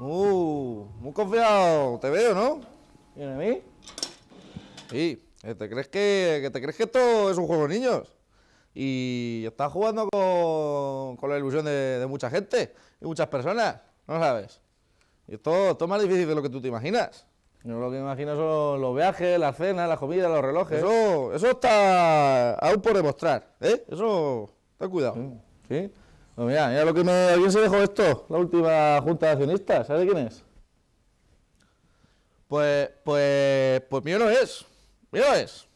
Uh, muy confiado, te veo, ¿no? ¿Viene a mí? Sí, eh, ¿te crees que, te crees que esto es un juego de niños? Y estás jugando con, con la ilusión de, mucha gente y muchas personas, ¿no sabes? Y esto, es más difícil de lo que tú te imaginas. no lo que me imagino son los viajes, las cenas, la comida, los relojes. Eso, eso está aún por demostrar, ¿eh? Eso, ten cuidado. ¿Sí? Pues mira, lo que me. se dejó esto, la última junta de accionistas. ¿Sabes quién es? Pues, pues, pues mío no es. Mío no es.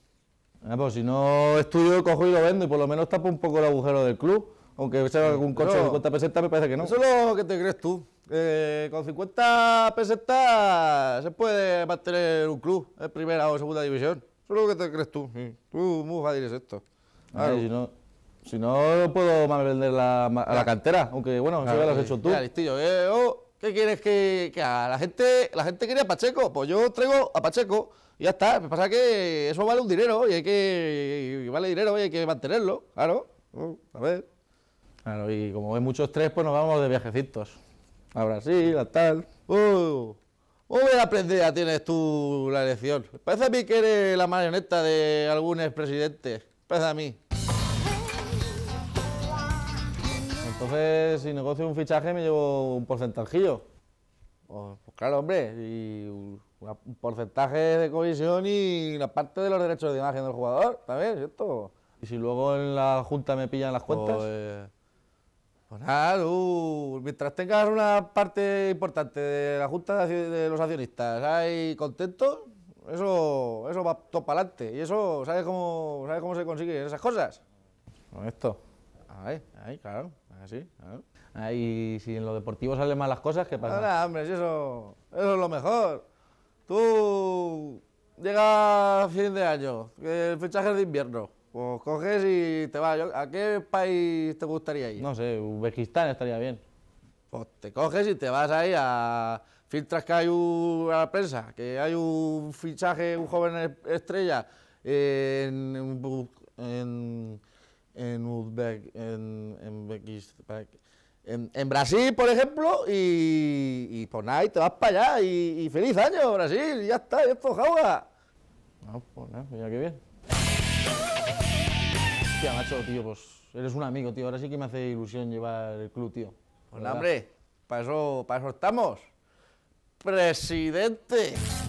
Ah, pues si no estudio, cojo y lo vendo y por lo menos tapo un poco el agujero del club. Aunque sea mm, algún coche de 50 pesetas, me parece que no. Solo que te crees tú. con 50 pesetas se puede mantener un club en primera o segunda división. Solo que te crees tú. Tú, fácil esto. si no, si no, puedo más vender la, a la cantera, aunque bueno, ya lo has hecho tú. Ya, listillo. Eh, oh, ¿Qué quieres que, La gente, la gente quería a Pacheco, pues yo traigo a Pacheco y ya está. Lo pasa que eso vale un dinero y hay que. vale dinero y hay que mantenerlo, claro. Mm, a ver. Claro, y como hay muchos tres pues nos vamos de viajecitos. A Brasil, a tal. Uh. ¿Cómo a tienes tú la elección? Parece a mí que eres la marioneta de algunos presidentes Parece a mí. Entonces, si negocio un fichaje, me llevo un porcentajillo. Pues, pues claro, hombre, y un porcentaje de comisión y la parte de los derechos de imagen del jugador, también, ¿cierto? Y si luego en la junta me pillan las cuentas. Pues, pues nada, mientras tengas una parte importante de la junta de los accionistas ahí contentos, eso, eso va todo para adelante. Y eso, ¿sabes cómo, ¿sabes cómo se consiguen esas cosas? Con esto. Ahí, ahí, claro, así, Ahí, si en lo deportivo salen mal las cosas, ¿qué pasa? Ahora, hombre, eso, eso es lo mejor. Tú llegas a fin de año, el fichaje es de invierno, pues coges y te vas. ¿A qué país te gustaría ir? No sé, Uzbekistán estaría bien. Pues te coges y te vas ahí a... Filtras que hay una a prensa, que hay un fichaje, un joven estrella en, en en, Brasil, por ejemplo, y, pues nada, y te vas para allá, y, feliz año, Brasil, ya está, ya No, ah, pues nada, mira qué bien. Hostia, macho, tío, pues eres un amigo, tío, ahora sí que me hace ilusión llevar el club, tío. Pues nada, hombre, para para eso estamos. ¡Presidente!